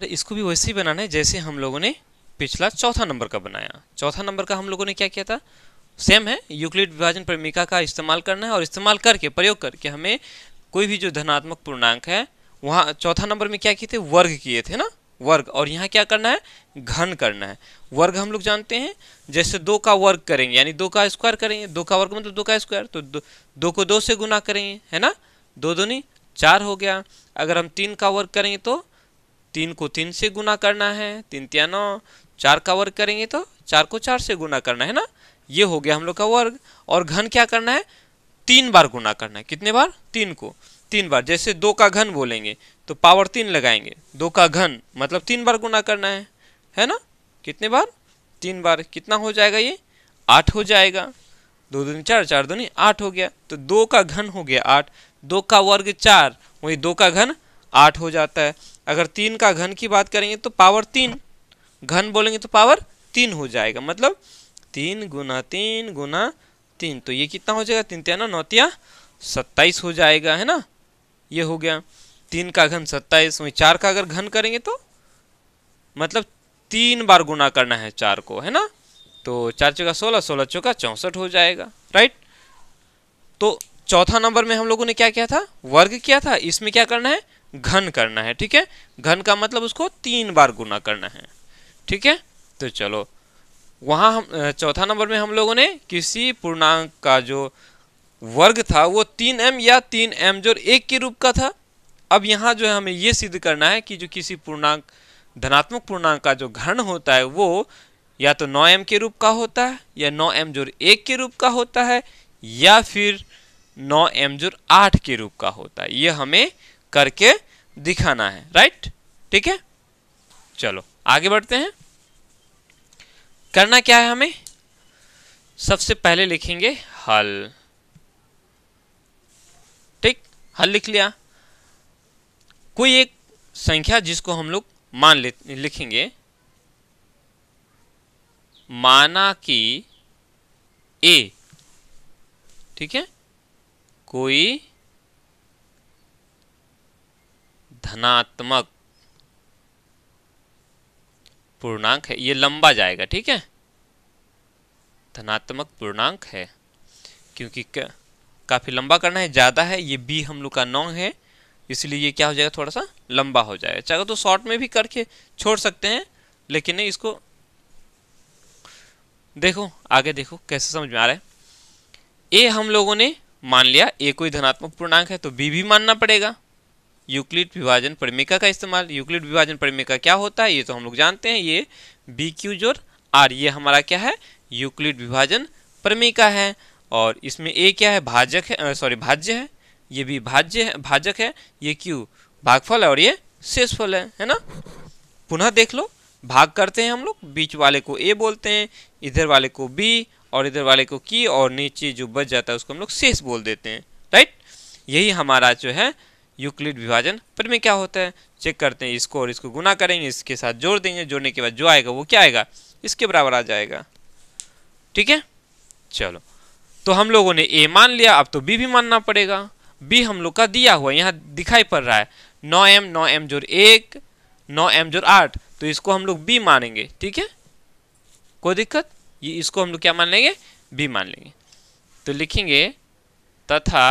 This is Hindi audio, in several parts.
पर इसको भी वैसे ही बनाना है जैसे हम लोगों ने पिछला चौथा नंबर का बनाया चौथा नंबर का हम लोगों ने क्या किया था सेम है यूक्लिड विभाजन प्रमिका का इस्तेमाल करना है और इस्तेमाल करके प्रयोग करके हमें कोई भी जो धनात्मक पूर्णांक है वहाँ चौथा नंबर में क्या किए थे वर्ग किए थे ना वर्ग और यहाँ क्या करना है घन करना है वर्ग हम लोग जानते हैं जैसे दो का वर्ग करेंगे यानी दो का स्क्वायर करेंगे दो का वर्ग मतलब दो का स्क्वायर तो दो, दो को दो से गुना करेंगे है ना दो दो नहीं चार हो गया अगर हम तीन का वर्ग करेंगे तो तीन को तीन से गुना करना है तीन त्या नौ चार का वर्ग करेंगे तो चार को चार से गुना करना है ना ये हो गया हम लोग का वर्ग और घन क्या करना है तीन बार गुना करना है कितने बार तीन को तीन बार जैसे दो का घन बोलेंगे तो पावर तीन लगाएंगे दो का घन मतलब तीन बार गुना करना है है ना कितने बार तीन बार कितना हो जाएगा ये आठ हो जाएगा दो दूनी चार चार दूनी आठ हो गया तो दो का घन हो गया आठ दो का वर्ग चार वही दो का घन आठ हो जाता है अगर तीन का घन की बात करेंगे तो पावर तीन घन बोलेंगे तो पावर तीन हो जाएगा मतलब तीन गुना तीन गुना तीन तो ये कितना हो जाएगा तीन त्याना नौतिया सत्ताईस हो जाएगा है ना ये हो गया तीन का घन सत्ताईस वहीं चार का अगर घन करेंगे तो मतलब तीन बार गुना करना है चार को है ना तो चार चौका सोलह सोलह चौका चौंसठ हो जाएगा राइट तो चौथा नंबर में हम लोगों ने क्या किया था वर्ग किया था इसमें क्या करना है घन करना है ठीक है घन का मतलब उसको तीन बार गुना करना है ठीक है तो चलो वहाँ हम चौथा नंबर में हम लोगों ने किसी पूर्णांक का जो वर्ग था वो तीन एम या तीन एम जो एक के रूप का था अब यहाँ जो है हमें ये सिद्ध करना है कि जो किसी पूर्णांक धनात्मक पूर्णांक का जो घन होता है वो या तो नौ एम के रूप का होता है या नौ एम जोर एक के रूप का होता है या फिर नौ एम जोर आठ के रूप का होता है ये हमें करके दिखाना है राइट ठीक है चलो आगे बढ़ते हैं करना क्या है हमें सबसे पहले लिखेंगे हल ठीक हल लिख लिया कोई एक संख्या जिसको हम लोग मान लिखेंगे माना कि ए ठीक है कोई धनात्मक पूर्णांक है ये लंबा जाएगा ठीक है धनात्मक पूर्णांक है क्योंकि काफ़ी लंबा करना है ज़्यादा है ये बी हम लोग का नौ है इसलिए ये क्या हो जाएगा थोड़ा सा लंबा हो जाएगा चाहे तो शॉर्ट में भी करके छोड़ सकते हैं लेकिन नहीं इसको देखो आगे देखो कैसे समझ में आ रहा है ए हम लोगों ने मान लिया ए कोई धनात्मक पूर्णांक है तो बी भी मानना पड़ेगा यूक्लिड विभाजन परिमिका का इस्तेमाल यूक्लिड विभाजन परिमिका क्या होता है ये तो हम लोग जानते हैं ये बी क्यू जोर आर ये हमारा क्या है यूक्लिड विभाजन परिमिका है और इसमें ए क्या है भाजक है सॉरी भाज्य है ये भी भाज्य है भाजक है ये क्यू भागफल है और ये शेषफल है है ना पुनः देख लो भाग करते हैं हम लोग बीच वाले को ए बोलते हैं इधर वाले को बी और इधर वाले को की और नीचे जो बच जाता है उसको हम लोग शेष बोल देते हैं राइट यही हमारा जो है यूक्लिड विभाजन प्रमेय क्या होता है चेक करते हैं इसको और इसको गुना करेंगे इसके साथ जोड़ देंगे जोड़ने के बाद जो आएगा वो क्या आएगा इसके बराबर आ जाएगा ठीक है चलो तो हम लोगों ने ए मान लिया अब तो बी भी मानना पड़ेगा बी हम लोग का दिया हुआ यहाँ दिखाई पड़ रहा है नौ एम नौ एम जोर एक नौ एम जोर आठ तो इसको हम लोग बी मानेंगे ठीक है कोई दिक्कत ये इसको हम लोग क्या मान लेंगे बी मान लेंगे तो लिखेंगे तथा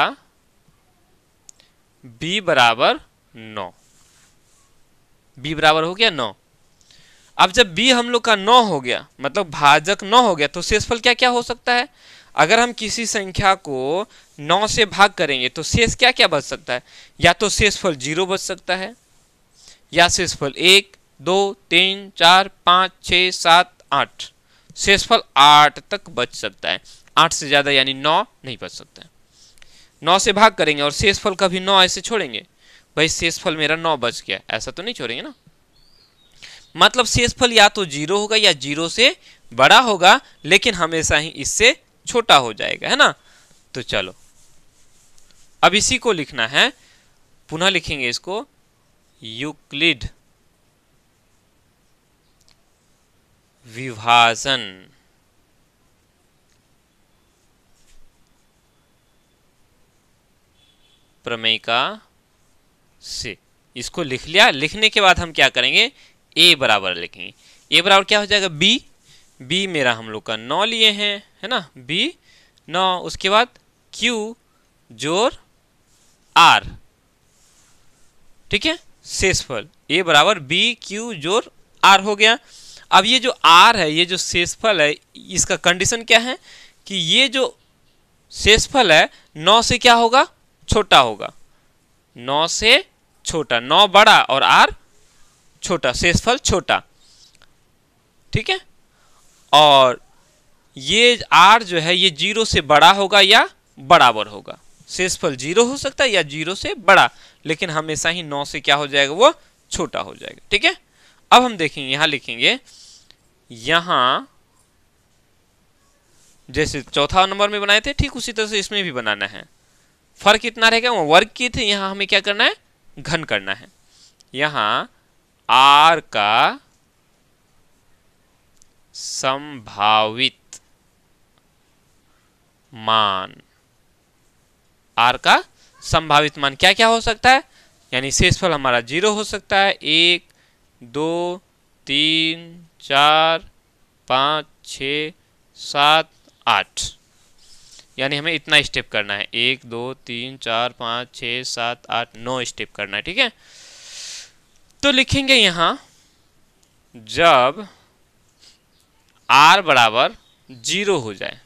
बी बराबर नौ बी बराबर हो गया नौ अब जब बी हम लोग का नौ हो गया मतलब भाजक नौ हो गया तो शेषफल क्या क्या हो सकता है अगर हम किसी संख्या को नौ से भाग करेंगे तो शेष क्या क्या बच सकता है या तो शेषफल जीरो बच सकता है या शेषफल एक दो तीन चार पाँच छः सात आठ शेषफल आठ तक बच सकता है आठ से ज़्यादा यानी नौ नहीं बच सकता है नौ से भाग करेंगे और शेष फल कभी नौ ऐसे छोड़ेंगे भाई फल मेरा नौ बच गया ऐसा तो नहीं छोड़ेंगे ना मतलब शेष फल या तो जीरो होगा या जीरो से बड़ा होगा लेकिन हमेशा ही इससे छोटा हो जाएगा है ना तो चलो अब इसी को लिखना है पुनः लिखेंगे इसको यूक्लिड विभाजन प्रमेय का से इसको लिख लिया लिखने के बाद हम क्या करेंगे ए बराबर लिखेंगे ए बराबर क्या हो जाएगा बी बी मेरा हम लोग का नौ लिए हैं है ना बी नौ उसके बाद क्यू जोर आर ठीक है शेषफल ए बराबर बी क्यू जोर आर हो गया अब ये जो आर है ये जो शेषफल है इसका कंडीशन क्या है कि ये जो शेषफल है नौ से क्या होगा छोटा होगा नौ से छोटा नौ बड़ा और आर छोटा शेषफल छोटा ठीक है और ये आर जो है ये जीरो से बड़ा होगा या बराबर होगा शेषफल जीरो हो सकता है या जीरो से बड़ा लेकिन हमेशा ही नौ से क्या हो जाएगा वो छोटा हो जाएगा ठीक है अब हम देखेंगे यहां लिखेंगे यहां जैसे चौथा नंबर में बनाए थे ठीक उसी तरह से इसमें भी बनाना है फर्क कितना रहेगा वो वर्ग की थी यहाँ हमें क्या करना है घन करना है यहाँ आर का संभावित मान आर का संभावित मान क्या क्या हो सकता है यानी शेषफल हमारा जीरो हो सकता है एक दो तीन चार पाँच छ सात आठ यानी हमें इतना स्टेप करना है एक दो तीन चार पाँच छः सात आठ नौ स्टेप करना है ठीक है तो लिखेंगे यहाँ जब आर बराबर जीरो हो जाए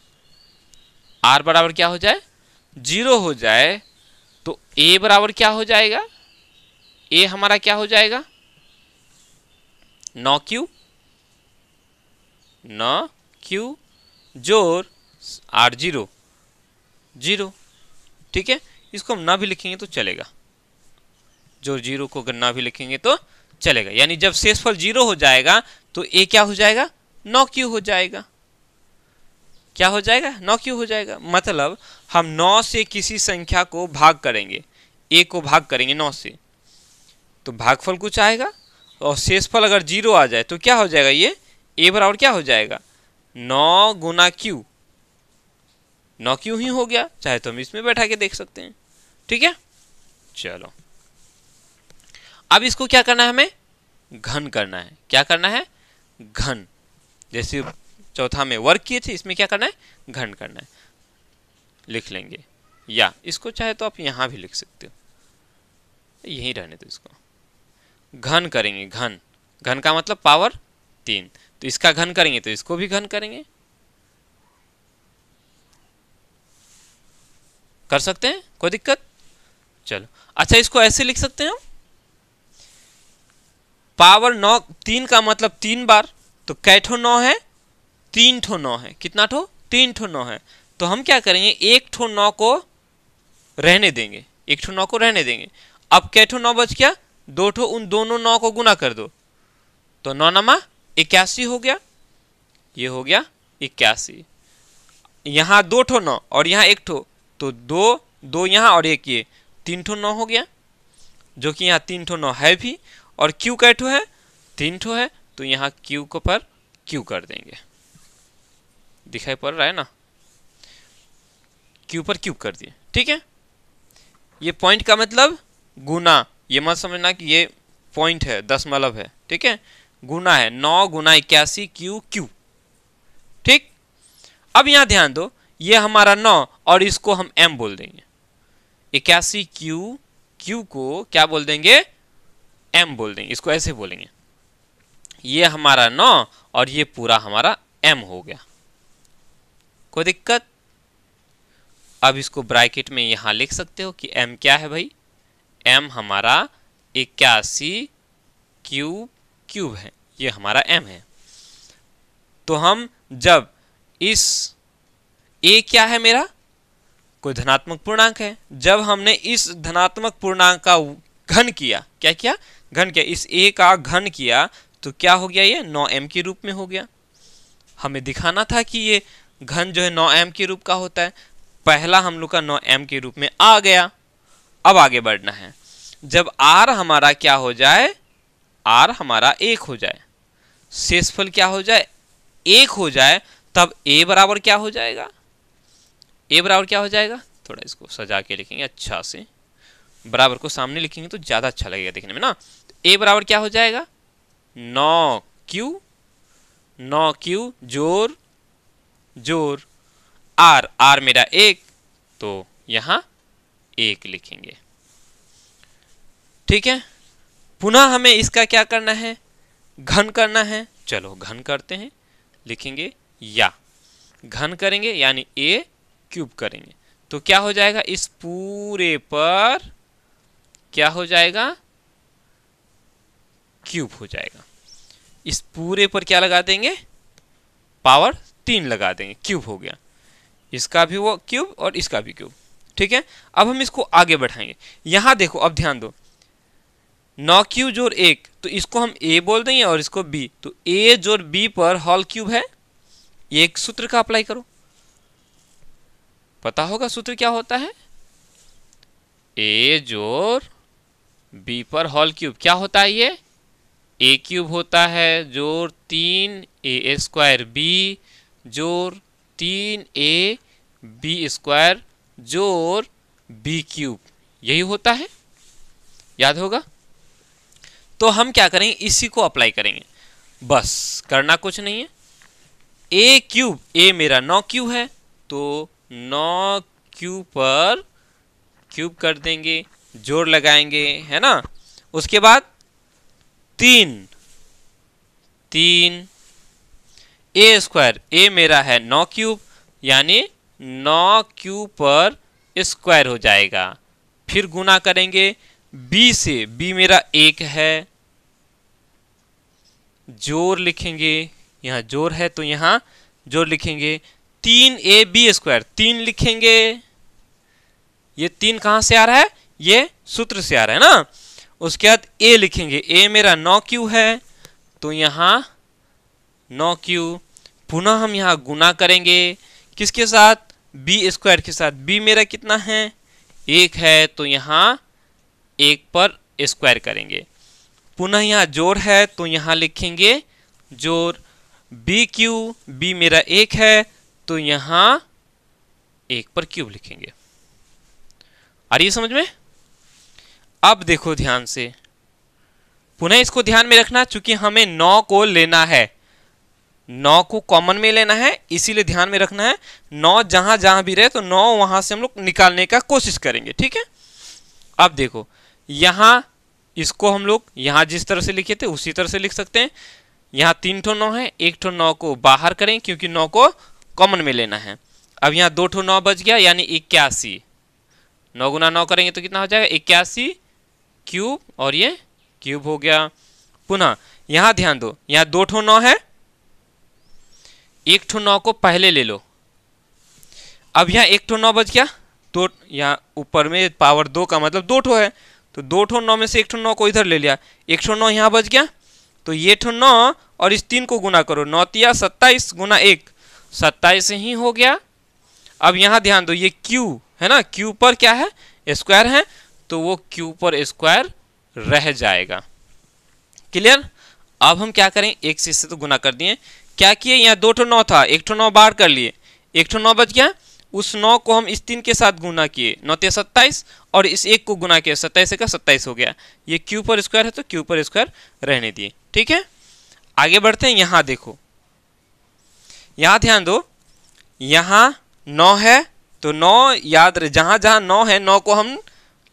आर बराबर क्या हो जाए जीरो हो जाए तो ए बराबर क्या हो जाएगा ए हमारा क्या हो जाएगा नौ क्यू नौ क्यू जोर आर जीरो जीरो ठीक है इसको हम ना भी लिखेंगे तो चलेगा जो जीरो को अगर ना भी लिखेंगे तो चलेगा यानी जब शेषफल जीरो हो जाएगा तो ए क्या हो जाएगा नौ क्यू हो जाएगा क्या हो जाएगा नौ क्यू हो जाएगा मतलब हम नौ से किसी संख्या को भाग करेंगे ए को भाग करेंगे नौ से तो भागफल कुछ आएगा और शेषफल अगर जीरो आ जाए तो क्या हो जाएगा ये ए बराबर क्या हो जाएगा नौ गुना क्यू नौ क्यों ही हो गया चाहे तो हम इसमें बैठा के देख सकते हैं ठीक है चलो अब इसको क्या करना है हमें घन करना है क्या करना है घन जैसे चौथा में वर्क किए थे इसमें क्या करना है घन करना है लिख लेंगे या इसको चाहे तो आप यहां भी लिख सकते हो यहीं रहने दो इसको घन करेंगे घन घन का मतलब पावर तीन तो इसका घन करेंगे तो इसको भी घन करेंगे कर सकते हैं कोई दिक्कत चलो अच्छा इसको ऐसे लिख सकते हैं हम पावर नौ तीन का मतलब तीन बार तो कैठो नौ है तीन ठो नौ है कितना ठो तीन ठो नौ है तो हम क्या करेंगे एक ठो नौ को रहने देंगे एक ठो नौ को रहने देंगे अब कैठो नौ बच गया दो ठो उन दोनों नौ को गुना कर दो तो नौ नमा इक्यासी हो गया ये हो गया इक्यासी यहाँ दो ठो नौ और यहाँ एक ठो तो दो दो यहाँ और एक ये तीन ठो नौ हो गया जो कि यहाँ तीन ठो नौ है भी और क्यू कै ठो है तीन ठो है तो यहाँ क्यू को पर क्यू कर देंगे दिखाई पड़ रहा है ना क्यू पर क्यू कर दिए ठीक है ये पॉइंट का मतलब गुना ये मत समझना कि ये पॉइंट है दशमलव मतलब है ठीक है गुना है नौ गुना इक्यासी क्यू क्यू ठीक अब यहाँ ध्यान दो ये हमारा नौ और इसको हम m बोल देंगे इक्यासी q q को क्या बोल देंगे m बोल देंगे इसको ऐसे बोलेंगे ये हमारा नौ और ये पूरा हमारा m हो गया कोई दिक्कत अब इसको ब्रैकेट में यहां लिख सकते हो कि m क्या है भाई m हमारा इक्यासी क्यूब क्यूब है ये हमारा m है तो हम जब इस ए क्या है मेरा कोई धनात्मक पूर्णांक है जब हमने इस धनात्मक पूर्णांक का घन किया क्या किया घन किया इस ए का घन किया तो क्या हो गया ये नौ एम के रूप में हो गया हमें दिखाना था कि ये घन जो है नौ एम के रूप का होता है पहला हम लोग का नौ एम के रूप में आ गया अब आगे बढ़ना है जब आर हमारा क्या हो जाए आर हमारा एक हो जाए शेषफल क्या हो जाए एक हो जाए तब ए बराबर क्या हो जाएगा ए बराबर क्या हो जाएगा थोड़ा इसको सजा के लिखेंगे अच्छा से बराबर को सामने लिखेंगे तो ज़्यादा अच्छा लगेगा देखने में ना तो ए बराबर क्या हो जाएगा नौ क्यू नौ क्यू जोर जोर आर आर मेरा एक तो यहाँ एक लिखेंगे ठीक है पुनः हमें इसका क्या करना है घन करना है चलो घन करते हैं लिखेंगे या घन करेंगे यानी ए क्यूब करेंगे तो क्या हो जाएगा इस पूरे पर क्या हो जाएगा क्यूब हो जाएगा इस पूरे पर क्या लगा देंगे पावर तीन लगा देंगे क्यूब हो गया इसका भी वो क्यूब और इसका भी क्यूब ठीक है अब हम इसको आगे बढ़ाएंगे यहां देखो अब ध्यान दो नौ क्यू जोर एक तो इसको हम ए बोल देंगे और इसको बी तो ए जोर बी पर हॉल क्यूब है एक सूत्र का अप्लाई करो पता होगा सूत्र क्या होता है ए जोर बी पर हॉल क्यूब क्या होता है ये ए क्यूब होता है जोर तीन ए स्क्वायर बी जोर तीन ए बी स्क्वायर जोर बी क्यूब यही होता है याद होगा तो हम क्या करेंगे इसी को अप्लाई करेंगे बस करना कुछ नहीं है ए क्यूब ए मेरा नौ क्यूब है तो नौ क्यूब पर क्यूब कर देंगे जोड़ लगाएंगे है ना उसके बाद तीन तीन ए स्क्वायर ए मेरा है नौ क्यूब यानी नौ क्यूब पर स्क्वायर हो जाएगा फिर गुना करेंगे बी से बी मेरा एक है जोर लिखेंगे यहाँ जोर है तो यहाँ जोर लिखेंगे तीन ए बी स्क्वायर तीन लिखेंगे ये तीन कहां से आ रहा है ये सूत्र से आ रहा है ना उसके बाद ए लिखेंगे ए मेरा नौ क्यू है तो यहाँ नौ क्यू पुनः हम यहाँ गुना करेंगे किसके साथ बी स्क्वायर के साथ बी मेरा कितना है एक है तो यहाँ एक पर स्क्वायर करेंगे पुनः यहाँ जोड़ है तो यहाँ लिखेंगे जोड़ बी क्यू बी मेरा एक है तो यहां एक पर क्यूब लिखेंगे आ रही है समझ में अब देखो ध्यान से पुनः इसको ध्यान में रखना चूंकि हमें नौ को लेना है नौ को कॉमन में लेना है इसीलिए ध्यान में रखना है नौ जहां जहां भी रहे तो नौ वहां से हम लोग निकालने का कोशिश करेंगे ठीक है अब देखो यहां इसको हम लोग यहां जिस तरह से लिखे थे उसी तरह से लिख सकते हैं यहां तीन ठो नौ है एक ठो नौ को बाहर करें क्योंकि नौ को कॉमन में लेना है अब यहाँ दो ठो नौ बज गया यानी इक्यासी नौ गुना नौ करेंगे तो कितना हो जाएगा इक्यासी क्यूब और ये क्यूब हो गया पुनः यहाँ ध्यान दो यहाँ दो ठो नौ है एक ठो नौ को पहले ले लो अब यहाँ एक ठो नौ बज गया तो यहाँ ऊपर में पावर दो का मतलब दो ठो है तो दो ठो नौ में से एक ठो नौ को इधर ले लिया एक ठो नौ यहाँ बज गया तो ये ठो नौ और इस तीन को गुना करो नौतिया सत्ताईस गुना एक सत्ताईस ही हो गया अब यहाँ ध्यान दो ये Q है ना Q पर क्या है स्क्वायर है तो वो Q पर स्क्वायर रह जाएगा क्लियर अब हम क्या करें एक से तो गुना कर दिए क्या किए यहाँ दो ठो नौ था एक ठो नौ बार कर लिए एक ठो नौ बच गया उस नौ को हम इस तीन के साथ गुना किए नौ ते सत्ताईस और इस एक को गुना किया सत्ताईस का सत्ताईस हो गया ये क्यू पर स्क्वायर है तो क्यू पर स्क्वायर रहने दिए ठीक है आगे बढ़ते हैं यहाँ देखो यहाँ ध्यान दो यहाँ नौ है तो नौ याद रहे जहाँ जहाँ नौ है नौ को हम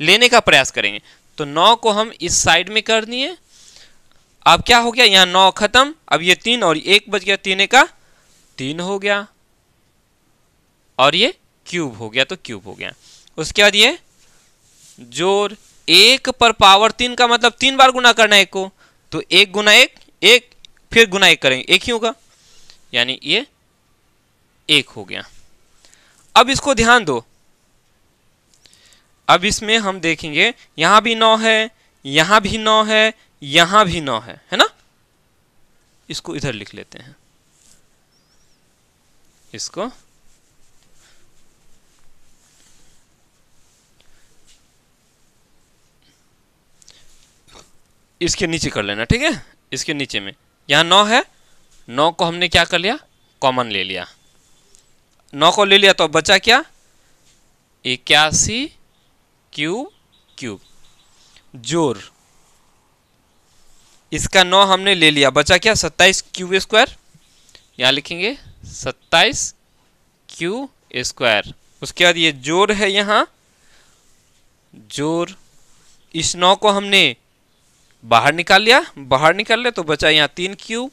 लेने का प्रयास करेंगे तो नौ को हम इस साइड में कर दिए अब क्या हो गया यहाँ नौ खत्म अब ये तीन और एक बज गया तीन का तीन हो गया और ये क्यूब हो गया तो क्यूब हो गया उसके बाद ये जोर एक पर पावर तीन का मतलब तीन बार गुना करना है एक को तो एक गुना एक एक फिर गुना एक करेंगे एक ही होगा यानी ये एक हो गया अब इसको ध्यान दो अब इसमें हम देखेंगे यहां भी नौ है यहां भी नौ है यहां भी नौ है है ना इसको इधर लिख लेते हैं इसको इसके नीचे कर लेना ठीक है इसके नीचे में यहां नौ है नौ को हमने क्या कर लिया कॉमन ले लिया नौ को ले लिया तो बचा क्या इक्यासी क्यूब क्यूब जोर इसका नौ हमने ले लिया बचा क्या सत्ताईस क्यूब स्क्वायर यहां लिखेंगे सत्ताईस क्यू स्क्वायर उसके बाद ये जोर है यहां जोर इस नौ को हमने बाहर निकाल लिया बाहर निकाल लिया तो बचा यहां तीन क्यू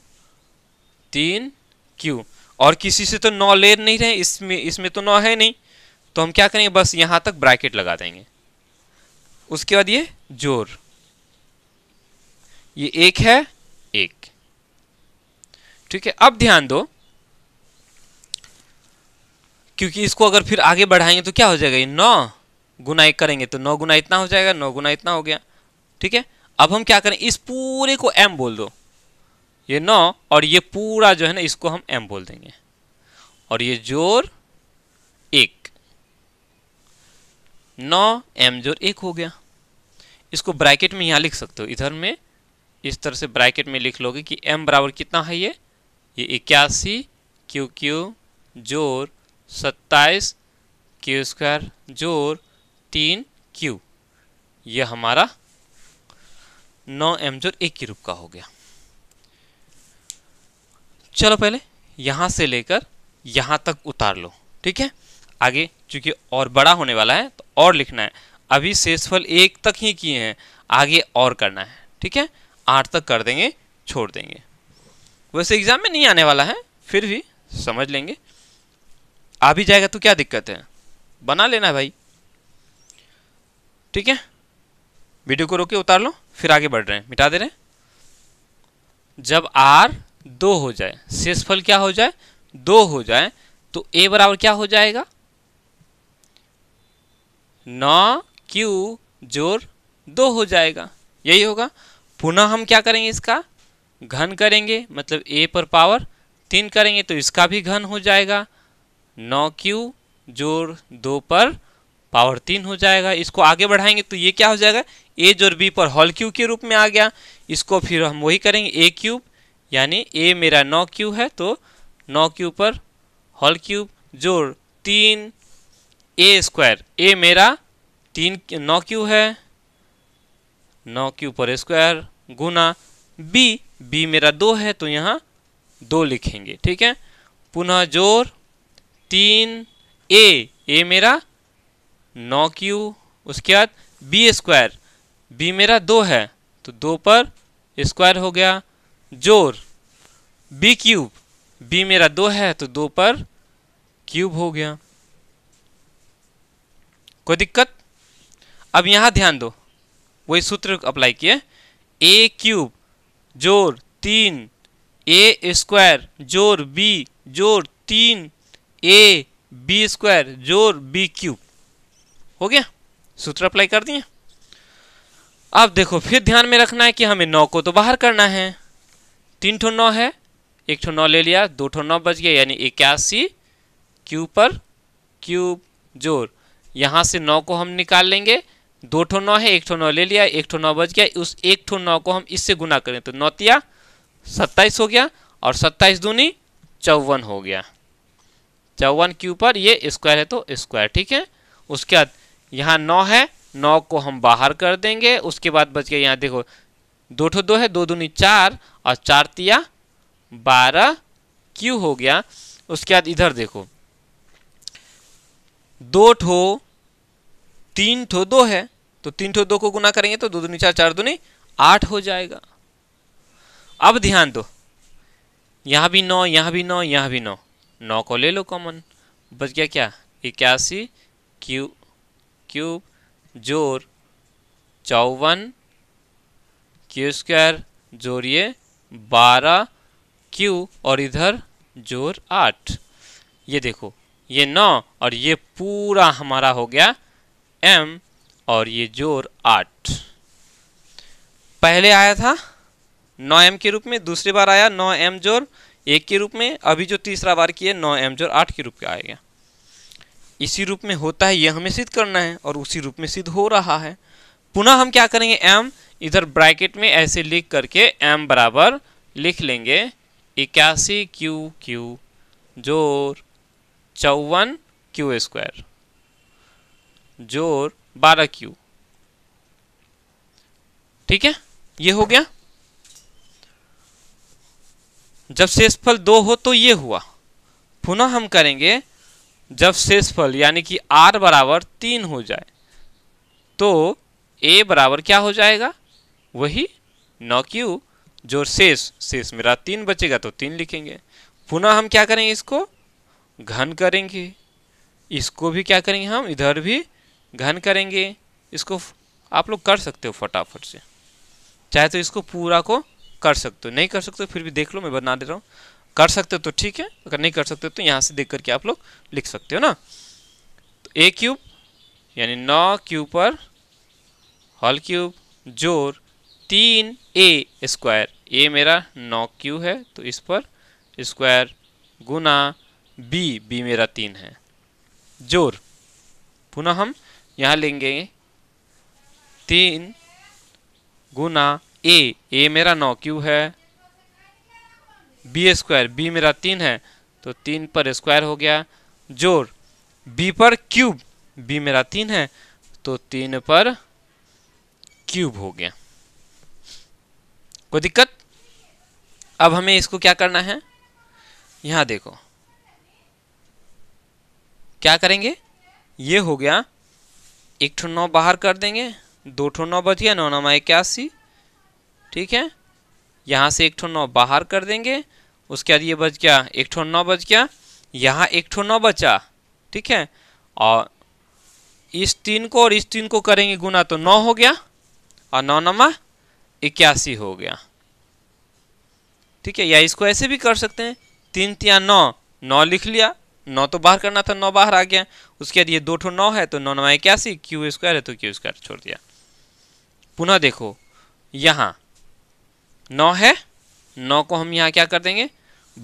तीन क्यू और किसी से तो नौ ले नहीं रहे इसमें इसमें तो नौ है नहीं तो हम क्या करेंगे बस यहाँ तक ब्रैकेट लगा देंगे उसके बाद ये जोर ये एक है एक ठीक है अब ध्यान दो क्योंकि इसको अगर फिर आगे बढ़ाएंगे तो क्या हो जाएगा ये नौ गुना एक करेंगे तो नौ गुना इतना हो जाएगा नौ गुना इतना हो गया ठीक है अब हम क्या करें इस पूरे को एम बोल दो ये नौ और ये पूरा जो है ना इसको हम एम बोल देंगे और ये जोर एक नौ एम जोर एक हो गया इसको ब्रैकेट में यहाँ लिख सकते हो इधर में इस तरह से ब्रैकेट में लिख लोगे कि एम बराबर कितना है ये ये इक्यासी क्यू क्यू जोर सत्ताईस क्यू स्क्वायर जोर तीन क्यू ये हमारा नौ एम जोर एक के रूप का हो गया चलो पहले यहाँ से लेकर यहाँ तक उतार लो ठीक है आगे चूंकि और बड़ा होने वाला है तो और लिखना है अभी शेषफल एक तक ही किए हैं आगे और करना है ठीक है आठ तक कर देंगे छोड़ देंगे वैसे एग्ज़ाम में नहीं आने वाला है फिर भी समझ लेंगे आ भी जाएगा तो क्या दिक्कत है बना लेना है भाई ठीक है वीडियो को रोके उतार लो फिर आगे बढ़ रहे हैं मिटा दे रहे हैं जब आर दो हो जाए शेषफल क्या हो जाए दो हो जाए तो ए बराबर क्या हो जाएगा नौ क्यू जोर दो हो जाएगा यही होगा पुनः हम क्या करेंगे इसका घन करेंगे मतलब ए पर पावर तीन करेंगे तो इसका भी घन हो जाएगा नौ क्यू जोर दो पर पावर तीन हो जाएगा इसको आगे बढ़ाएंगे तो ये क्या हो जाएगा ए जोर बी पर हॉल क्यू के रूप में आ गया इसको फिर हम वही करेंगे ए क्यूब यानी ए मेरा नौ क्यू है तो नौ क्यू पर हॉल क्यूब जोड़ तीन ए स्क्वायर ए मेरा तीन नौ क्यू है नौ क्यू पर स्क्वायर गुना बी बी मेरा दो है तो यहाँ दो लिखेंगे ठीक है पुनः जोर तीन ए ए मेरा नौ क्यू उसके बाद बी स्क्वायर बी मेरा दो है तो दो पर स्क्वायर हो गया जोर बी क्यूब बी मेरा दो है तो दो पर क्यूब हो गया कोई दिक्कत अब यहां ध्यान दो वही सूत्र अप्लाई किए ए क्यूब जोर तीन ए स्क्वायर जोर बी जोर तीन ए बी स्क्वायर जोर बी क्यूब हो गया सूत्र अप्लाई कर दिए अब देखो फिर ध्यान में रखना है कि हमें नौ को तो बाहर करना है तीन ठो नौ है एक ठो नौ ले लिया दो ठो नौ बच गया यानी इक्यासी क्यू पर क्यूब जोर यहाँ से नौ को हम निकाल लेंगे दो ठो नौ है एक ठो नौ ले लिया एक ठो नौ बच गया उस एक ठो नौ को हम इससे गुना करें तो नौतिया सत्ताईस हो गया और सत्ताईस दूनी चौवन हो गया चौवन के ऊपर ये स्क्वायर है तो स्क्वायर ठीक है उसके बाद यहाँ नौ है नौ को हम बाहर कर देंगे उसके बाद बच गया यहाँ देखो दो ठो दो है दो दूनी चार और चार तिया बारह क्यू हो गया उसके बाद इधर देखो दो ठो तीन ठो दो है तो तीन ठो दो को गुना करेंगे तो दो दूनी चार चार दूनी आठ हो जाएगा अब ध्यान दो यहां भी नौ यहां भी नौ यहां भी नौ नौ को ले लो कॉमन बच गया क्या इक्यासी क्यू क्यूब जोर चौवन क्यू स्क्वायर जोर ये बारह क्यू और इधर जोर आठ ये देखो ये नौ और ये पूरा हमारा हो गया एम और ये जोर आठ पहले आया था नौ एम के रूप में दूसरी बार आया नौ एम जोर एक के रूप में अभी जो तीसरा बार किया नौ एम जोर आठ के रूप में आएगा इसी रूप में होता है ये हमें सिद्ध करना है और उसी रूप में सिद्ध हो रहा है पुनः हम क्या करेंगे एम इधर ब्रैकेट में ऐसे लिख करके m बराबर लिख लेंगे इक्यासी क्यू क्यू जोर चौवन क्यू स्क्वायर जोर बारह क्यू ठीक है ये हो गया जब शेषफल दो हो तो ये हुआ पुनः हम करेंगे जब शेषफल यानी कि r बराबर तीन हो जाए तो a बराबर क्या हो जाएगा वही नौ क्यू जो शेष शेष मेरा तीन बचेगा तो तीन लिखेंगे पुनः हम क्या करेंगे इसको घन करेंगे इसको भी क्या करेंगे हम इधर भी घन करेंगे इसको आप लोग कर सकते हो फटाफट से चाहे तो इसको पूरा को कर सकते हो नहीं कर सकते फिर भी देख लो मैं बना दे रहा हूँ कर सकते हो तो ठीक है अगर नहीं कर सकते तो यहाँ से देख करके आप लोग लिख सकते हो ना तो ए क्यूब यानी नौ क्यूब पर हॉल क्यूब जोर तीन ए स्क्वायर ए मेरा नौ क्यू है तो इस पर स्क्वायर गुना बी बी मेरा तीन है जोर पुनः हम यहाँ लेंगे तीन गुना ए ए मेरा नौ क्यू है बी स्क्वायर बी मेरा तीन है तो तीन पर स्क्वायर हो गया जोर बी पर क्यूब बी मेरा तीन है तो तीन पर क्यूब हो गया कोई दिक्कत अब हमें इसको क्या करना है यहाँ देखो क्या करेंगे ये हो गया एक ठो नौ बाहर कर देंगे दो ठो नौ बच गया नौ नौ इक्यासी ठीक है यहाँ से एक ठो नौ बाहर कर देंगे उसके बाद ये बच गया एक ठो नौ बच गया यहाँ एक ठो नौ बचा ठीक है और इस तीन को और इस तीन को करेंगे गुना तो नौ हो गया और नौ नमा इक्यासी हो गया ठीक है या इसको ऐसे भी कर सकते हैं तीन तिया नौ नौ लिख लिया नौ तो बाहर करना था नौ बाहर आ गया उसके बाद ये दो ठो नौ है तो नौ नवा इक्यासी क्यू स्क्वायर है तो क्यू स्क्वायर छोड़ दिया पुनः देखो यहाँ नौ है नौ को हम यहाँ क्या कर देंगे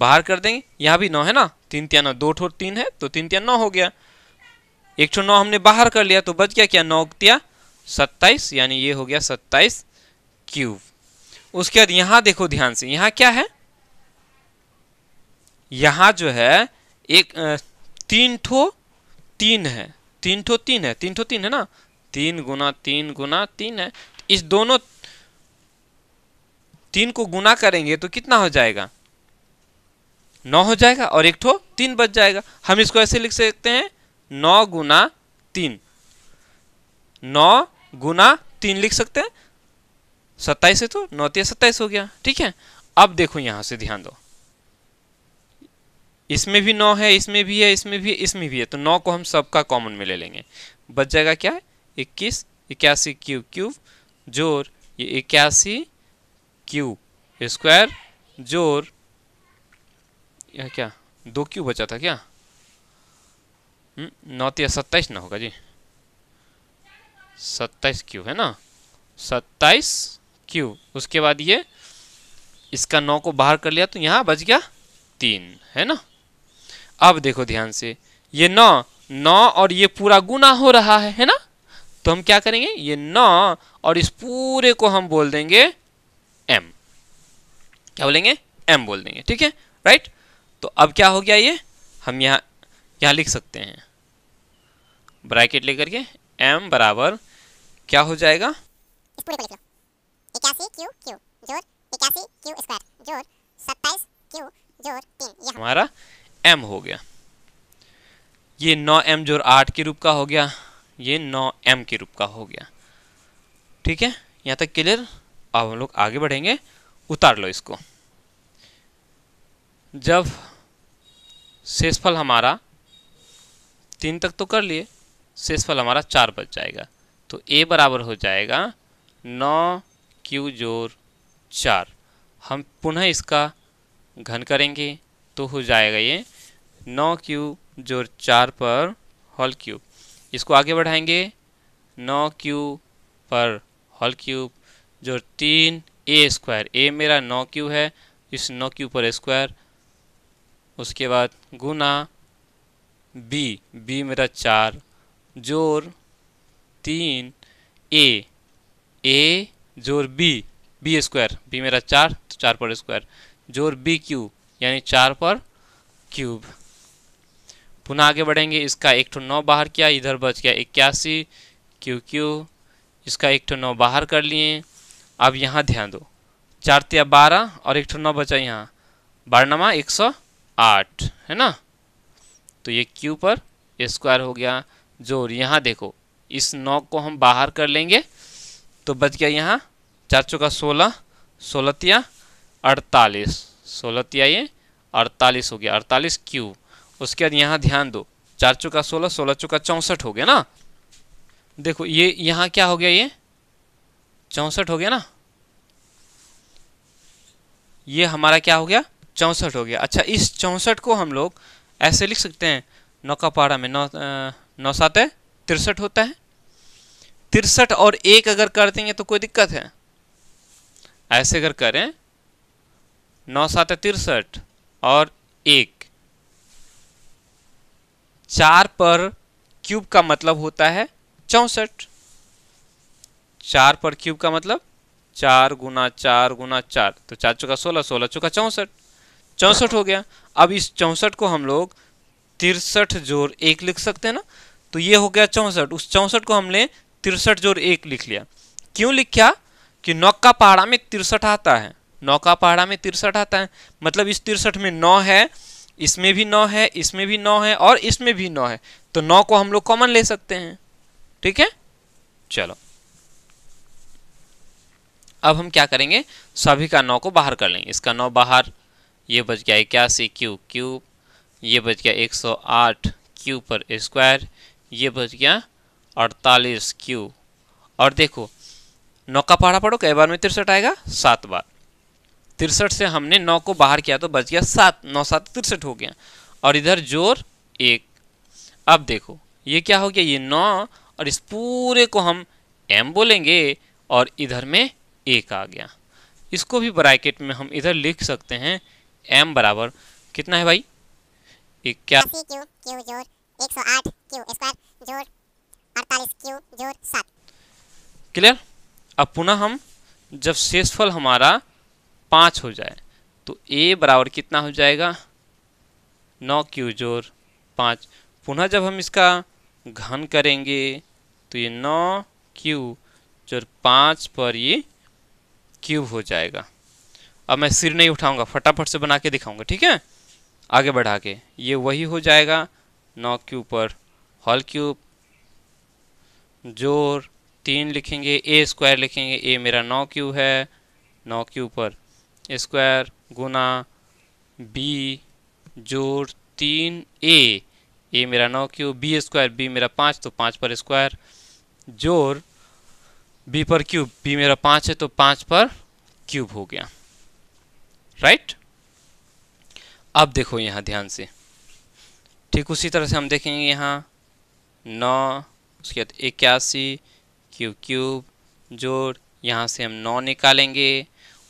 बाहर कर देंगे यहाँ भी नौ है ना तीन तिया नौ दो ठो तीन है तो तीन तिया नौ हो गया एक ठो नौ हमने बाहर कर लिया तो बच गया क्या नौ तिया सत्ताईस यानी ये हो गया सत्ताईस क्यूब उसके बाद यहां देखो ध्यान से यहां क्या है यहां जो है एक तीन ठो तीन है तीन ठो तीन है तीन ठो तीन है ना तीन गुना तीन गुना तीन है इस दोनों तीन को गुना करेंगे तो कितना हो जाएगा नौ हो जाएगा और एक ठो तीन बच जाएगा हम इसको ऐसे लिख सकते हैं नौ गुना तीन नौ गुना तीन लिख सकते हैं सत्ताईस है तो नौतिया सत्ताईस हो गया ठीक है अब देखो यहाँ से ध्यान दो इसमें भी नौ है इसमें भी है इसमें भी है इसमें भी है तो नौ को हम सबका कॉमन में ले लेंगे बच जाएगा क्या है इक्कीस इक्यासी क्यूब क्यूब जोर ये इक्यासी क्यू स्क्वायर जोर यह क्या दो क्यू बचा था क्या हम्म, नौ या सत्ताईस ना होगा जी सत्ताईस क्यू है ना सत्ताईस क्यू उसके बाद ये इसका नौ को बाहर कर लिया तो यहाँ बच गया तीन है ना अब देखो ध्यान से ये नौ नौ और ये पूरा गुना हो रहा है है ना तो हम क्या करेंगे ये नौ और इस पूरे को हम बोल देंगे एम क्या बोलेंगे एम बोल देंगे ठीक है राइट तो अब क्या हो गया ये हम यहाँ यहाँ लिख सकते हैं ब्रैकेट लेकर के एम बराबर क्या हो जाएगा इक्यासी क्यू क्यू जोर इक्यासी क्यू स्क्वायर जोर सत्ताईस क्यू जोर तीन यह हमारा एम हो गया ये नौ एम जोर आठ के रूप का हो गया ये नौ एम के रूप का हो गया ठीक है यहाँ तक क्लियर अब हम लोग आगे बढ़ेंगे उतार लो इसको जब शेषफल हमारा तीन तक तो कर लिए शेषफल हमारा चार बच जाएगा तो ए बराबर हो जाएगा नौ क्यू जोर चार हम पुनः इसका घन करेंगे तो हो जाएगा ये नौ क्यू जोर चार पर हॉल क्यूब इसको आगे बढ़ाएंगे नौ क्यू पर हॉल क्यूब जो तीन ए स्क्वायर ए मेरा नौ क्यू है इस नौ क्यू पर स्क्वायर उसके बाद गुना बी बी मेरा चार जोर तीन ए ए जोर बी बी स्क्वायर बी मेरा चार तो चार पर स्क्वायर जोर बी क्यूब यानी चार पर क्यूब पुनः आगे बढ़ेंगे इसका एक ठो नौ बाहर किया इधर बच गया इक्यासी क्यू क्यू इसका एक ठो नौ बाहर कर लिए अब यहाँ ध्यान दो चार तिया बारह और एक ठो नौ बचा यहाँ बारहनामा एक सौ आठ है ना तो ये क्यू पर स्क्वायर हो गया जोर यहाँ देखो इस नौ को हम बाहर कर लेंगे तो बच गया यहाँ चार चौका सोलह सोलतिया अड़तालीस सोलतिया ये अड़तालीस हो गया अड़तालीस क्यू उसके बाद यहाँ ध्यान दो चार चौका सोलह सोलह चौका चौंसठ हो गया ना देखो ये यहाँ क्या हो गया ये चौंसठ हो गया ना ये हमारा क्या हो गया चौंसठ हो गया अच्छा इस चौंसठ को हम लोग ऐसे लिख सकते हैं नौकापाड़ा में नौ नौ सात तिरसठ होता है तिरसठ और एक अगर कर देंगे तो कोई दिक्कत है ऐसे अगर करें नौ सात तिरसठ और एक चार पर क्यूब का मतलब होता है चौंसठ चार पर क्यूब का मतलब चार गुना चार गुना चार तो चार चौका सोलह सोलह चौका चौंसठ चौंसठ हो गया अब इस चौंसठ को हम लोग तिरसठ जोर एक लिख सकते हैं ना तो ये हो गया चौंसठ उस चौंसठ को हमने तिरसठ जोर एक लिख लिया क्यों लिखा कि नौ का पहाड़ा में तिरसठ आता है नौ का पहाड़ा में तिरसठ आता है मतलब इस तिरसठ में नौ है इसमें भी नौ है इसमें भी नौ है और इसमें भी नौ है तो नौ को हम लोग कॉमन ले सकते हैं ठीक है चलो अब हम क्या करेंगे सभी का नौ को बाहर कर लेंगे इसका नौ बाहर ये बच गया इक्यासी क्यू क्यूब ये बच गया एक सौ आठ क्यू पर स्क्वायर ये बच गया अड़तालीस क्यू और देखो नौ का पहाड़ा पढ़ो कई बार में तिरसठ आएगा सात बार तिरसठ से हमने नौ को बाहर किया तो बच गया सात नौ सात तिरसठ हो गया और इधर जोर एक अब देखो ये क्या हो गया ये नौ और इस पूरे को हम एम बोलेंगे और इधर में एक आ गया इसको भी ब्रैकेट में हम इधर लिख सकते हैं एम बराबर कितना है भाई एक इक्यासी क्लियर अब पुनः हम जब शेषफल हमारा पाँच हो जाए तो ए बराबर कितना हो जाएगा नौ क्यू जोर पाँच पुनः जब हम इसका घन करेंगे तो ये नौ क्यू जोर पाँच पर ये क्यूब हो जाएगा अब मैं सिर नहीं उठाऊंगा फटाफट से बना के दिखाऊंगा ठीक है आगे बढ़ा के ये वही हो जाएगा नौ क्यूब पर हॉल क्यूब जोर तीन लिखेंगे ए स्क्वायर लिखेंगे ए मेरा नौ क्यू है नौ क्यू पर स्क्वायर गुना बी जोर तीन ए ए मेरा नौ क्यू बी स्क्वायर बी मेरा पाँच तो पाँच पर स्क्वायर जोर बी पर क्यूब बी मेरा पाँच है तो पाँच पर क्यूब हो गया राइट अब देखो यहाँ ध्यान से ठीक उसी तरह से हम देखेंगे यहाँ नौ उसके बाद इक्यासी क्यूब क्यूब जोड़ यहाँ से हम नौ निकालेंगे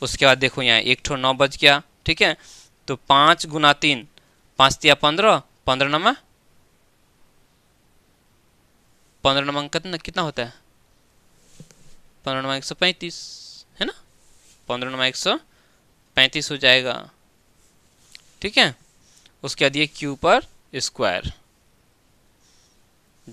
उसके बाद देखो यहाँ एक ठो नौ बज गया ठीक है तो पाँच गुना तीन पाँच तिया पंद्रह पंद्रह नंबर पंद्रह नंबर कितना कितना होता है पंद्रह नंबर एक सौ पैंतीस है ना पंद्रह नंबर एक सौ पैंतीस हो जाएगा ठीक है उसके बाद ये क्यू पर स्क्वायर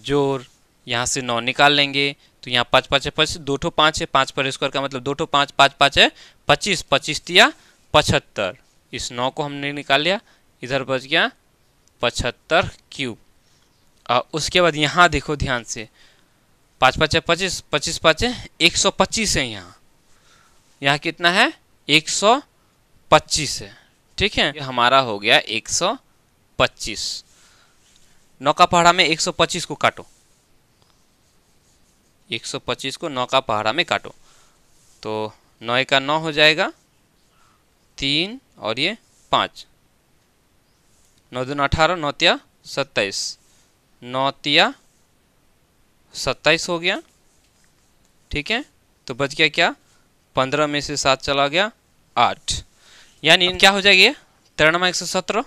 जोर यहाँ से नौ निकाल लेंगे तो यहाँ पाँच पाँच है पच्चीस दो ठो पाँच है पाँच पर स्क्वायर का मतलब दो ठो पाँच पाँच पाँच है पच्चीस पच्चीस दिया पचहत्तर इस नौ को हमने निकाल लिया इधर बच गया पचहत्तर क्यूब और उसके बाद यहाँ देखो ध्यान से पाँच पाँच है पच्चीस पच्चीस पाँच है एक सौ पच्चीस है यहाँ यहाँ कितना है एक सौ पच्चीस है ठीक है हमारा हो गया एक सौ पच्चीस नौका पहाड़ा में एक सौ पच्चीस को काटो 125 को 9 का पहाड़ा में काटो तो नौ का नौ हो जाएगा तीन और ये पाँच नौ दून अठारह नौतिया सत्ताईस नौतिया सत्ताईस हो गया ठीक है तो बच गया क्या पंद्रह में से सात चला गया आठ यानी क्या हो जाएगी तिरानवे एक सौ सत्रह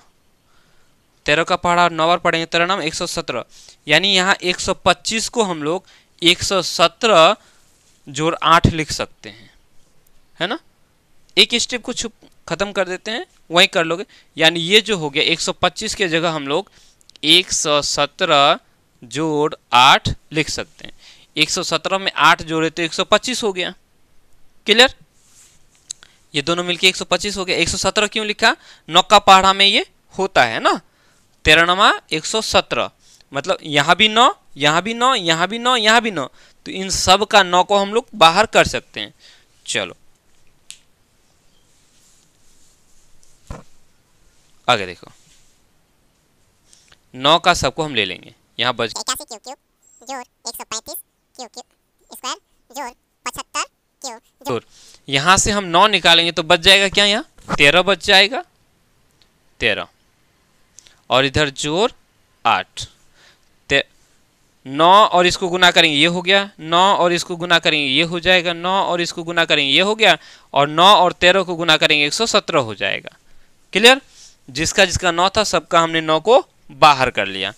तेरह का पहाड़ा और नौ बार पढ़ेंगे तिरानवे एक सौ सत्रह यानी यहाँ एक सौ पच्चीस को हम लोग 117 जोर आठ लिख सकते हैं है ना एक स्टेप को छुप ख़त्म कर देते हैं वहीं कर लोगे यानी ये जो हो गया 125 के जगह हम लोग 117 जोड़ आठ लिख सकते हैं 117 में आठ जोड़े तो 125 हो गया क्लियर ये दोनों मिलके 125 हो गया 117 क्यों लिखा नौका पहाड़ा में ये होता है ना तेरह सौ सत्रह मतलब यहाँ भी नौ यहाँ भी नौ यहाँ भी नौ यहाँ भी नौ तो इन सब का नौ को हम लोग बाहर कर सकते हैं चलो आगे देखो नौ का सबको हम ले लेंगे यहाँ बच जोर यहाँ से हम नौ निकालेंगे तो बच जाएगा क्या यहाँ तेरह बच जाएगा तेरह और इधर जोर आठ नौ और इसको गुना करेंगे ये हो गया नौ और इसको गुना करेंगे ये हो जाएगा नौ और इसको गुना करेंगे ये हो गया और नौ और तेरह को गुना करेंगे एक सौ सत्रह हो जाएगा क्लियर जिसका जिसका नौ था सबका हमने नौ को बाहर कर लिया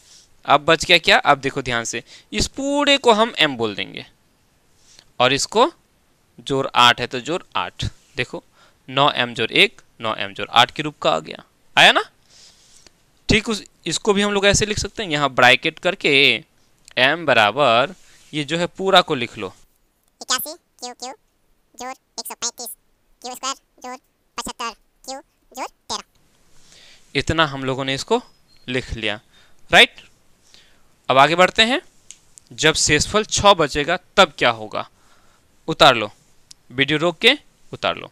अब बच गया क्या अब देखो ध्यान से इस पूरे को हम एम बोल देंगे और इसको जोर आठ है तो जोर आठ देखो नौ एम जोर एक नौ एम जोर आठ के रूप का आ गया आया ना ठीक उस इसको भी हम लोग ऐसे लिख सकते हैं यहाँ ब्राइकेट करके एम बराबर ये जो है पूरा को लिख लो इतना हम लोगों ने इसको लिख लिया राइट अब आगे बढ़ते हैं जब शेषफल छ बचेगा तब क्या होगा उतार लो वीडियो रोक के उतार लो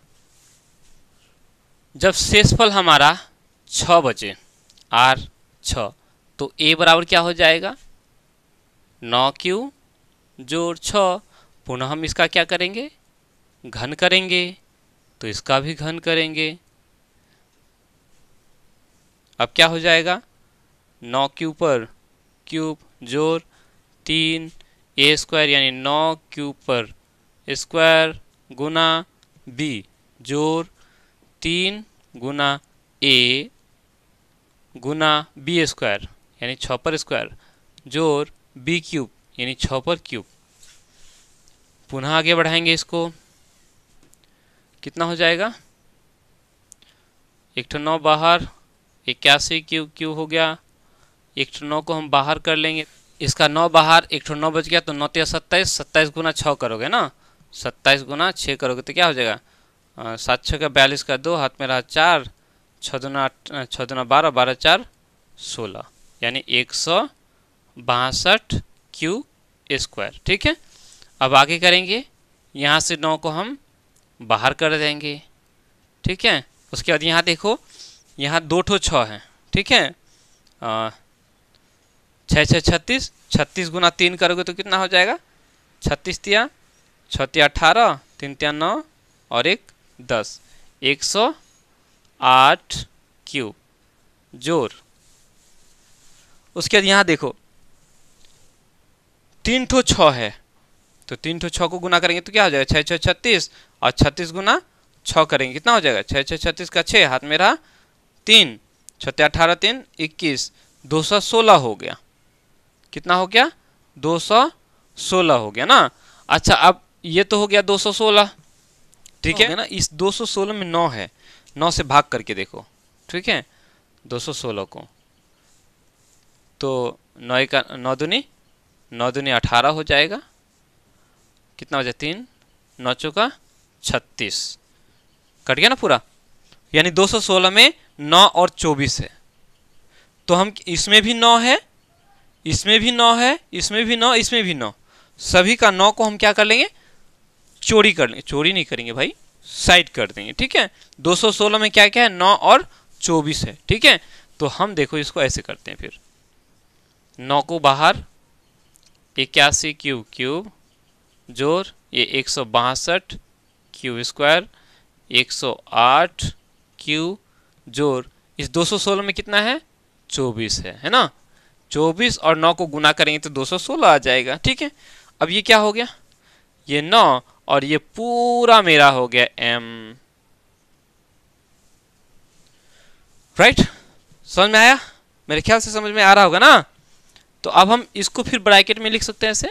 जब शेषफल हमारा छ बचे आर छ तो ए बराबर क्या हो जाएगा नौ क्यू जोड़ छ पुनः हम इसका क्या करेंगे घन करेंगे तो इसका भी घन करेंगे अब क्या हो जाएगा नौ क्यू पर क्यूब जोर तीन ए स्क्वायर यानी नौ क्यूब पर स्क्वायर गुना बी जोर तीन गुना ए गुना बी स्क्वायर यानी छ पर स्क्वायर जोर बी क्यूब यानी छ पर क्यूब पुनः आगे बढ़ाएंगे इसको कितना हो जाएगा एक नौ बाहर इक्यासी क्यूब क्यूब हो गया एक नौ को हम बाहर कर लेंगे इसका नौ बाहर एक नौ बच गया तो नौ तेरह सत्ताईस सत्ताईस गुना छः करोगे ना सत्ताईस गुना छः करोगे तो क्या हो जाएगा सात छः का बयालीस का दो हाथ में रहा चार छः दुना छः दुना बारह बारह चार सोलह यानी एक सौ बासठ क्यू स्क्वायर ठीक है अब आगे करेंगे यहाँ से नौ को हम बाहर कर देंगे ठीक है उसके बाद यहाँ देखो यहाँ दो ठो छः हैं ठीक है छः छः छत्तीस छत्तीस गुना तीन करोगे तो कितना हो जाएगा छत्तीस तिया छतिया अठारह तीन तिया नौ और एक दस एक सौ आठ क्यूब जोर उसके बाद यहाँ देखो तीन ठो छ है तो तीन ठो छः को गुना करेंगे तो क्या हो जाएगा छः छः छत्तीस और छत्तीस गुना छः करेंगे कितना हो जाएगा छः छः छत्तीस का छः हाथ में रहा तीन छत्ते अठारह तीन इक्कीस दो सौ सोलह हो गया कितना हो गया दो सौ सोलह हो गया ना अच्छा अब ये तो हो गया दो सौ सोलह ठीक तो है ना इस दो सौ सोलह में नौ है नौ से भाग करके देखो ठीक है दो सौ सोलह को तो नौ का नौ दुनी नौ दुनिया अठारह हो जाएगा कितना हो जाए तीन नौ चौका छत्तीस कट गया ना पूरा यानी 216 में नौ और चौबीस है तो हम इसमें भी नौ है इसमें भी नौ है इसमें भी नौ इसमें भी नौ सभी का नौ को हम क्या कर लेंगे चोरी कर लेंगे चोरी नहीं करेंगे भाई साइड कर देंगे ठीक है 216 में क्या क्या है नौ और चौबीस है ठीक है तो हम देखो इसको ऐसे करते हैं फिर नौ को बाहर इक्यासी क्यू क्यूब जोर ये एक सौ बासठ क्यू स्क्वायर एक सौ आठ क्यू जोर इस दो सौ सोलह में कितना है चौबीस है है ना चौबीस और नौ को गुना करेंगे तो दो सौ सोलह आ जाएगा ठीक है अब ये क्या हो गया ये नौ और ये पूरा मेरा हो गया एम राइट right? समझ में आया मेरे ख्याल से समझ में आ रहा होगा ना तो अब हम इसको फिर ब्रैकेट में लिख सकते हैं ऐसे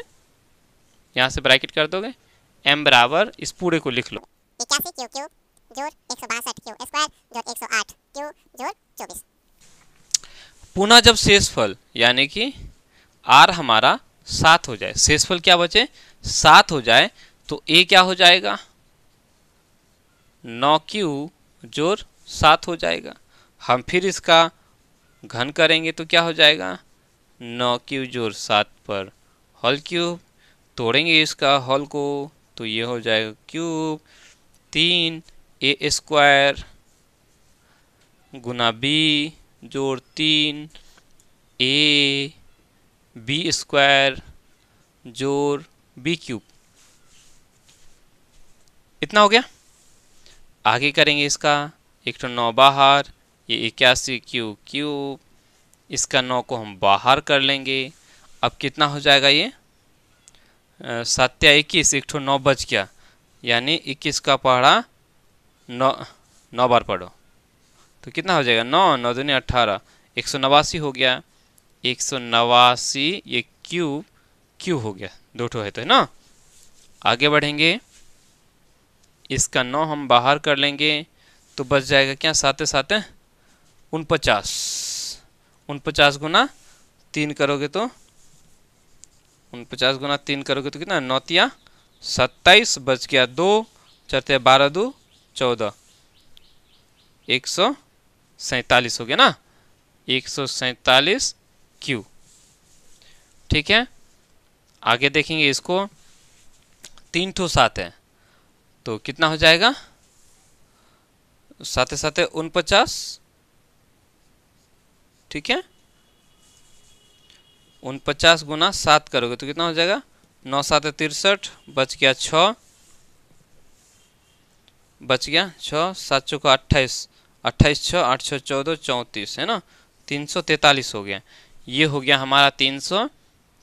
यहाँ से ब्रैकेट कर दोगे एम बराबर इस पूरे को लिख लो पुनः जब शेषफल यानी कि आर हमारा सात हो जाए शेषफल क्या बचे सात हो जाए तो ए क्या हो जाएगा नौ क्यू जोर सात हो जाएगा हम फिर इसका घन करेंगे तो क्या हो जाएगा नौ क्यूब जोर सात पर हॉल क्यूब तोड़ेंगे इसका हॉल को तो ये हो जाएगा क्यूब तीन ए स्क्वायर गुना बी जोड़ तीन ए बी स्क्वायर जोड़ बी क्यूब इतना हो गया आगे करेंगे इसका एक तो नौ बाहर ये इक्यासी क्यू क्यूब इसका नौ को हम बाहर कर लेंगे अब कितना हो जाएगा ये सत्या इक्कीस एक ठो नौ बज गया यानी इक्कीस का पहाड़ा नौ नौ बार पढ़ो तो कितना हो जाएगा नौ नौ दुनिया अट्ठारह एक सौ नवासी हो गया एक सौ नवासी ये क्यू क्यू हो गया दो ठो है तो है ना आगे बढ़ेंगे इसका नौ हम बाहर कर लेंगे तो बच जाएगा क्या सात उन उनपचास उनपचास गुना तीन करोगे तो उनपचास गुना तीन करोगे तो कितना नौतिया सत्ताईस बच गया दो चलते बारह दो चौदह एक सौ सैतालीस हो गया ना एक सौ सैतालीस क्यू ठीक है आगे देखेंगे इसको तीन ठो सात है तो कितना हो जाएगा साथ साथ उनपचास ठीक है उन पचास गुना सात करोगे तो कितना हो जाएगा नौ सात तिरसठ बच गया छः बच गया छः सात चौको अट्ठाईस अट्ठाईस छः आठ छः चौदह चौंतीस है ना तीन सौ तैंतालीस हो गया ये हो गया हमारा तीन सौ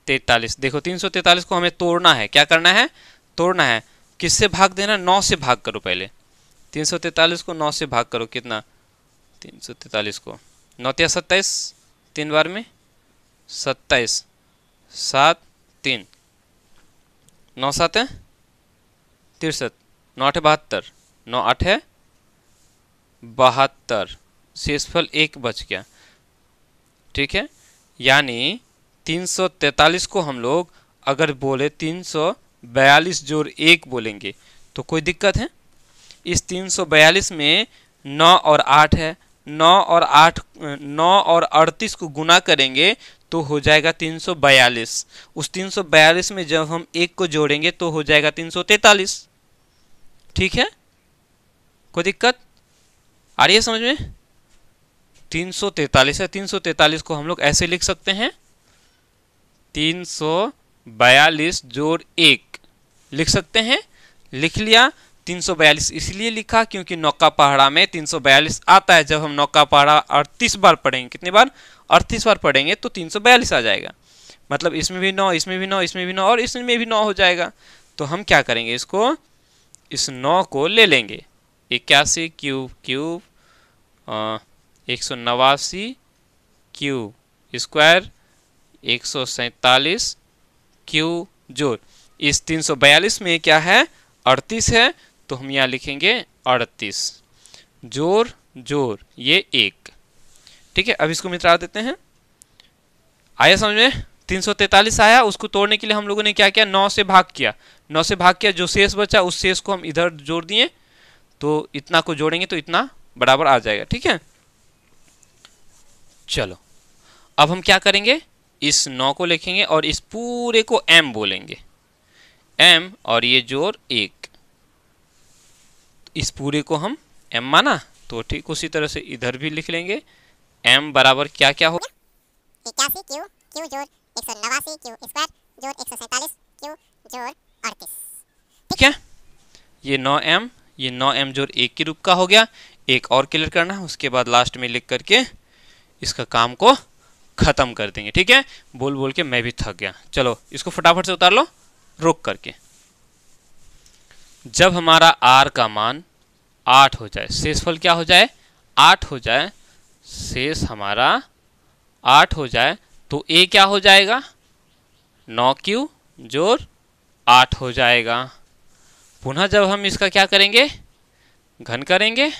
तैंतालीस देखो तीन सौ तैंतालीस को हमें तोड़ना है क्या करना है तोड़ना है किससे भाग देना नौ से भाग करो पहले तीन सौ तैंतालीस को नौ से भाग करो कितना तीन सौ तैंतालीस को नौ नौतिया सत्ताईस तीन बार में सत्ताईस सात तीन नौ सात है तिरसठ नौ आठ बहत्तर नौ आठ है बहत्तर शेषफल एक बच गया ठीक है यानी 343 को हम लोग अगर बोले 342 जोड़ एक बोलेंगे तो कोई दिक्कत है इस 342 में नौ और आठ है नौ और आठ नौ और अड़तीस को गुना करेंगे तो हो जाएगा तीन सौ बयालीस उस तीन सौ बयालीस में जब हम एक को जोड़ेंगे तो हो जाएगा तीन सौ तैतालीस ठीक है कोई दिक्कत आ रही है समझ में तीन सौ तैतालीस है तीन सौ तैतालीस को हम लोग ऐसे लिख सकते हैं तीन सौ बयालीस जोड़ एक लिख सकते हैं लिख लिया 342 इसलिए लिखा क्योंकि नौका पहाड़ा में 342 आता है जब हम नौका पहाड़ा अड़तीस बार पढ़ेंगे कितनी बार अड़तीस बार पढ़ेंगे तो 342 आ जाएगा मतलब इसमें भी नौ इसमें भी नौ इसमें भी नौ और इसमें भी नौ हो जाएगा तो हम क्या करेंगे इसको इस नौ को ले लेंगे इक्यासी क्यूब क्यूब एक सौ नवासी क्यूब स्क्वायर एक सौ सैंतालीस क्यू जो इस 342 में क्या है 38 है तो हम यहाँ लिखेंगे अड़तीस जोर जोर ये एक ठीक है अब इसको मित्रा देते हैं आया समझ में तीन सौ तैतालीस आया उसको तोड़ने के लिए हम लोगों ने क्या किया नौ से भाग किया नौ से भाग किया जो शेष बचा उस शेष को हम इधर जोड़ दिए तो इतना को जोड़ेंगे तो इतना बराबर आ जाएगा ठीक है चलो अब हम क्या करेंगे इस नौ को लिखेंगे और इस पूरे को एम बोलेंगे एम और ये जोर एक इस पूरे को हम m माना तो ठीक उसी तरह से इधर भी लिख लेंगे m बराबर क्या क्या हो ठीक है ये नौ एम ये नौ एम जोर एक के रूप का हो गया एक और क्लियर करना है उसके बाद लास्ट में लिख करके इसका काम को ख़त्म कर देंगे ठीक है बोल बोल के मैं भी थक गया चलो इसको फटाफट से उतार लो रोक करके जब हमारा आर का मान आठ हो जाए शेषफल क्या हो जाए आठ हो जाए शेष हमारा आठ हो जाए तो ए क्या हो जाएगा नौ क्यू जोर आठ हो जाएगा पुनः जब हम इसका क्या करेंगे घन करेंगे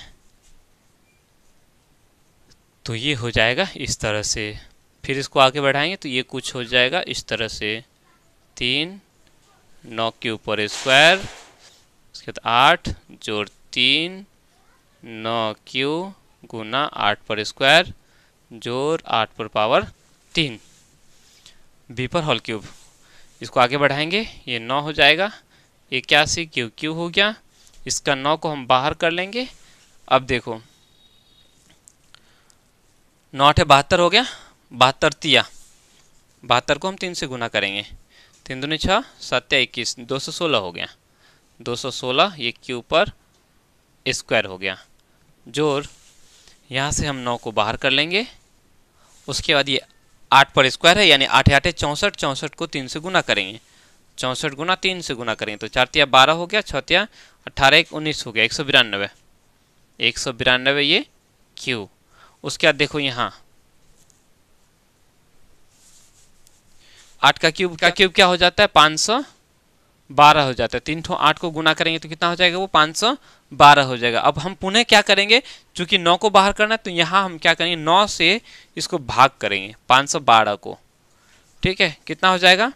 तो ये हो जाएगा इस तरह से फिर इसको आगे बढ़ाएंगे तो ये कुछ हो जाएगा इस तरह से तीन नौ के ऊपर स्क्वायर इसके तो आठ जोड़ तीन नौ क्यू गुना आठ पर स्क्वायर जोर आठ पर पावर तीन बी पर होल क्यूब इसको आगे बढ़ाएंगे ये नौ हो जाएगा इक्यासी क्यू क्यू हो गया इसका नौ को हम बाहर कर लेंगे अब देखो नौ आठ बहत्तर हो गया बहत्तर तिया बहत्तर को हम तीन से गुना करेंगे तीन दुनिया छः सत्या इक्कीस दो सौ सोलह हो गया 216 ये क्यू पर स्क्वायर हो गया जोर यहाँ से हम नौ को बाहर कर लेंगे उसके बाद ये आठ पर स्क्वायर है यानी आठ आठे चौंसठ चौंसठ को तीन से गुना करेंगे चौंसठ गुना तीन से गुना करेंगे तो चार तिया बारह हो गया छतिया अट्ठारह एक उन्नीस हो गया एक सौ बिरानबे एक सौ बिरानबे ये क्यू उसके बाद देखो यहाँ आठ का क्यूब का क्यूब क्या हो जाता है पाँच सौ बारह हो जाता है तीन ठो आठ को गुना करेंगे तो कितना हो जाएगा वो पाँच सौ बारह हो जाएगा अब हम पुनः क्या करेंगे चूँकि नौ को बाहर करना है तो यहाँ हम क्या करेंगे नौ से इसको भाग करेंगे पाँच सौ बारह को ठीक है कितना हो जाएगा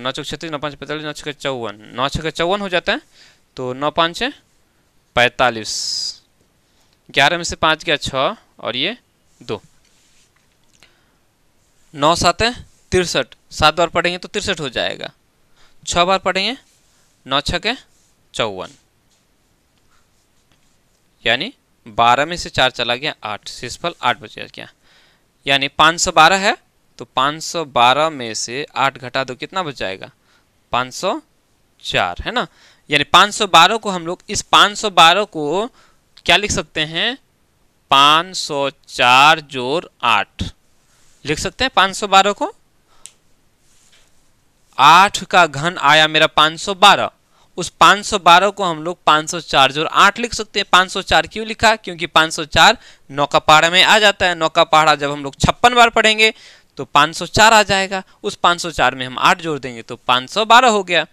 नौ छः छत्तीस नौ पाँच पैंतालीस नौ छः चौवन नौ छः चौवन हो जाता है तो नौ पाँच पैंतालीस ग्यारह में से पाँच गया छः और ये दो नौ सात तिरसठ सात बार पढ़ेंगे तो तिरसठ हो जाएगा छः बार पढ़ेंगे नौ छके चौवन यानी बारह में से चार चला गया आठ शेषफल आठ बच गया यानी पाँच सौ बारह है तो पाँच सौ बारह में से आठ घटा दो कितना बच जाएगा पाँच सौ चार है ना यानी पाँच सौ बारह को हम लोग इस पाँच सौ बारह को क्या लिख सकते हैं पाँच सौ चार जोर आठ लिख सकते हैं पाँच सौ बारह को आठ का घन आया मेरा 512 उस 512 को हम लोग 504 जोर आठ लिख सकते हैं 504 क्यों लिखा क्योंकि 504 चार नौका पहाड़ा में आ जाता है नौका पहाड़ा जब हम लोग छप्पन बार पढ़ेंगे तो 504 आ जाएगा उस 504 में हम आठ जोड़ देंगे तो 512 हो गया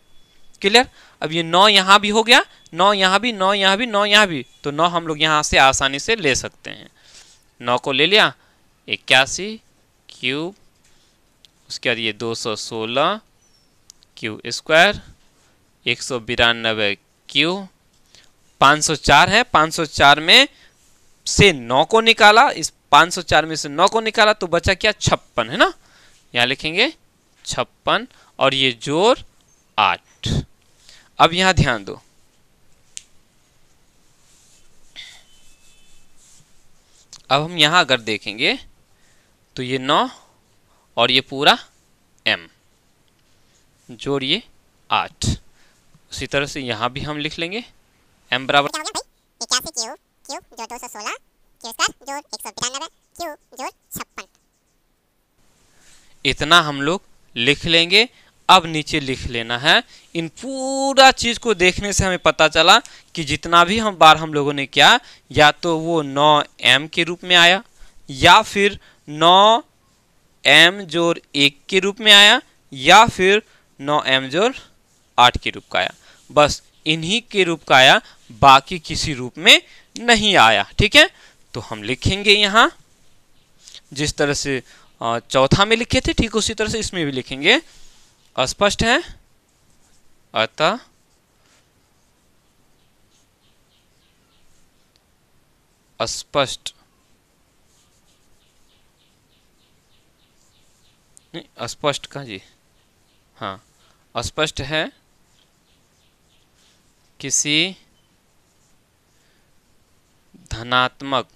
क्लियर अब ये नौ यहाँ भी हो गया नौ यहाँ भी नौ यहाँ भी नौ यहाँ भी तो नौ हम लोग यहाँ से आसानी से ले सकते हैं नौ को ले लिया इक्यासी क्यूब उसके बाद ये दो सौ सोलह क्यू स्क्वायर एक सौ बिरानबे क्यू पाँच सौ चार है पाँच सौ चार में से नौ को निकाला इस पाँच सौ चार में से नौ को निकाला तो बचा क्या छप्पन है ना यहाँ लिखेंगे छप्पन और ये जोर आठ अब यहाँ ध्यान दो अब हम यहाँ अगर देखेंगे तो ये नौ और ये पूरा एम जोड़िए आठ उसी तरह से यहाँ भी हम लिख लेंगे एम बराबर इतना हम लोग लिख लेंगे अब नीचे लिख लेना है इन पूरा चीज़ को देखने से हमें पता चला कि जितना भी हम बार हम लोगों ने किया या तो वो नौ एम के रूप में आया या फिर नौ एम जोर एक के रूप में आया या फिर नौ एम जोर आठ के रूप का आया बस इन्हीं के रूप का आया बाकी किसी रूप में नहीं आया ठीक है तो हम लिखेंगे यहाँ जिस तरह से चौथा में लिखे थे ठीक उसी तरह से इसमें भी लिखेंगे स्पष्ट है अतः स्पष्ट नहीं स्पष्ट का जी हाँ अस्पष्ट है किसी धनात्मक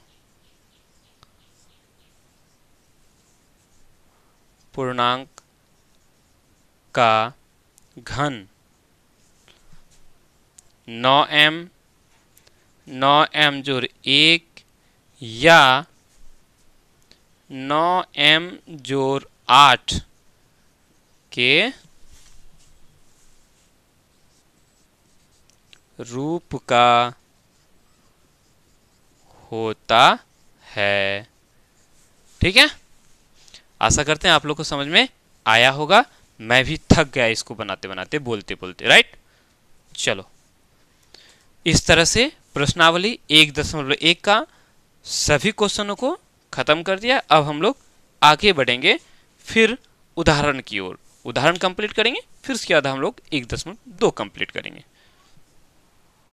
पूर्णांक का घन 9m 9m जोर एक या 9m जोर आठ के रूप का होता है ठीक है आशा करते हैं आप लोग को समझ में आया होगा मैं भी थक गया इसको बनाते बनाते बोलते बोलते राइट चलो इस तरह से प्रश्नावली एक दशमलव एक का सभी क्वेश्चनों को ख़त्म कर दिया अब हम लोग आगे बढ़ेंगे फिर उदाहरण की ओर उदाहरण कंप्लीट करेंगे फिर उसके बाद हम लोग एक दशमलव दो कंप्लीट करेंगे